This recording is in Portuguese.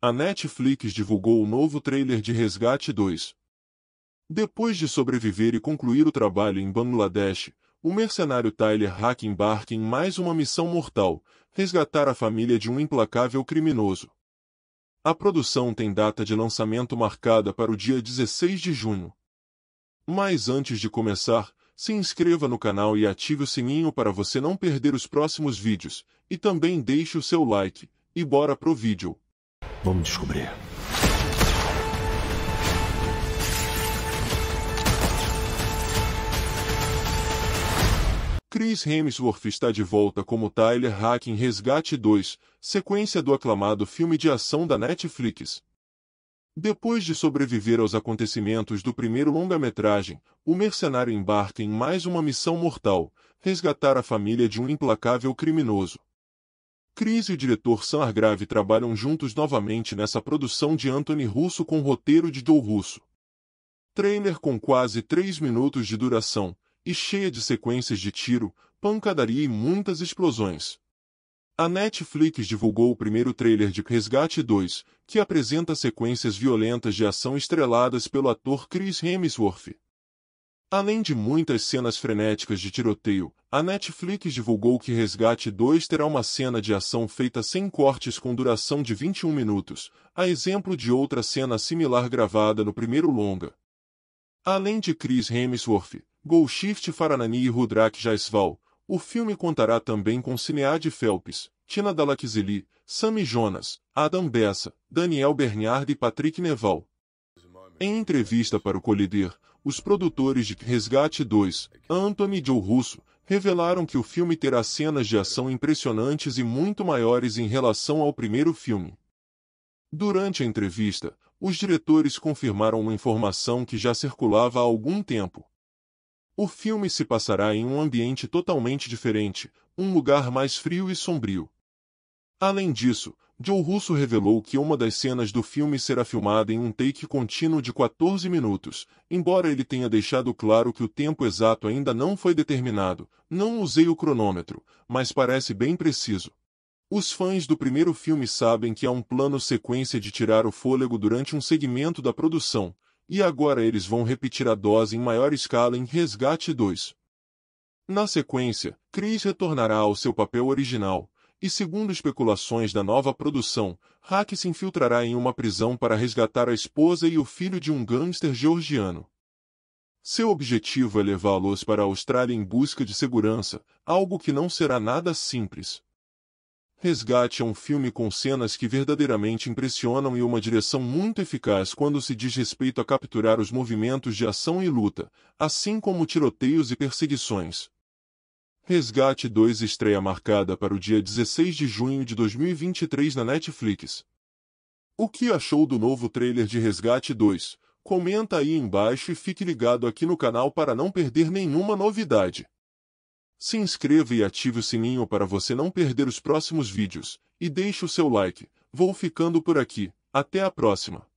a Netflix divulgou o novo trailer de Resgate 2. Depois de sobreviver e concluir o trabalho em Bangladesh, o mercenário Tyler Hack embarca em mais uma missão mortal, resgatar a família de um implacável criminoso. A produção tem data de lançamento marcada para o dia 16 de junho. Mas antes de começar, se inscreva no canal e ative o sininho para você não perder os próximos vídeos, e também deixe o seu like, e bora pro vídeo. Vamos descobrir. Chris Hemsworth está de volta como Tyler Hack em Resgate 2, sequência do aclamado filme de ação da Netflix. Depois de sobreviver aos acontecimentos do primeiro longa-metragem, o mercenário embarca em mais uma missão mortal, resgatar a família de um implacável criminoso. Cris e o diretor Sam Grave trabalham juntos novamente nessa produção de Anthony Russo com roteiro de Joe Russo. Trailer com quase 3 minutos de duração e cheia de sequências de tiro, pancadaria e muitas explosões. A Netflix divulgou o primeiro trailer de Resgate 2, que apresenta sequências violentas de ação estreladas pelo ator Chris Hemsworth. Além de muitas cenas frenéticas de tiroteio, a Netflix divulgou que Resgate 2 terá uma cena de ação feita sem cortes com duração de 21 minutos, a exemplo de outra cena similar gravada no primeiro longa. Além de Chris Hemsworth, Goldshift Faranani e Rudrak Jaisval, o filme contará também com Cinead Phelps, Tina Dalakzili, Sammy Jonas, Adam Bessa, Daniel Bernhard e Patrick Neval, em entrevista para o Collider, os produtores de Resgate 2, Anthony Joe Russo, revelaram que o filme terá cenas de ação impressionantes e muito maiores em relação ao primeiro filme. Durante a entrevista, os diretores confirmaram uma informação que já circulava há algum tempo. O filme se passará em um ambiente totalmente diferente, um lugar mais frio e sombrio. Além disso, Joe Russo revelou que uma das cenas do filme será filmada em um take contínuo de 14 minutos, embora ele tenha deixado claro que o tempo exato ainda não foi determinado, não usei o cronômetro, mas parece bem preciso. Os fãs do primeiro filme sabem que há um plano sequência de tirar o fôlego durante um segmento da produção, e agora eles vão repetir a dose em maior escala em Resgate 2. Na sequência, Chris retornará ao seu papel original, e segundo especulações da nova produção, Hack se infiltrará em uma prisão para resgatar a esposa e o filho de um gangster georgiano. Seu objetivo é levá-los para a Austrália em busca de segurança, algo que não será nada simples. Resgate é um filme com cenas que verdadeiramente impressionam e uma direção muito eficaz quando se diz respeito a capturar os movimentos de ação e luta, assim como tiroteios e perseguições. Resgate 2 estreia marcada para o dia 16 de junho de 2023 na Netflix. O que achou do novo trailer de Resgate 2? Comenta aí embaixo e fique ligado aqui no canal para não perder nenhuma novidade. Se inscreva e ative o sininho para você não perder os próximos vídeos, e deixe o seu like. Vou ficando por aqui, até a próxima!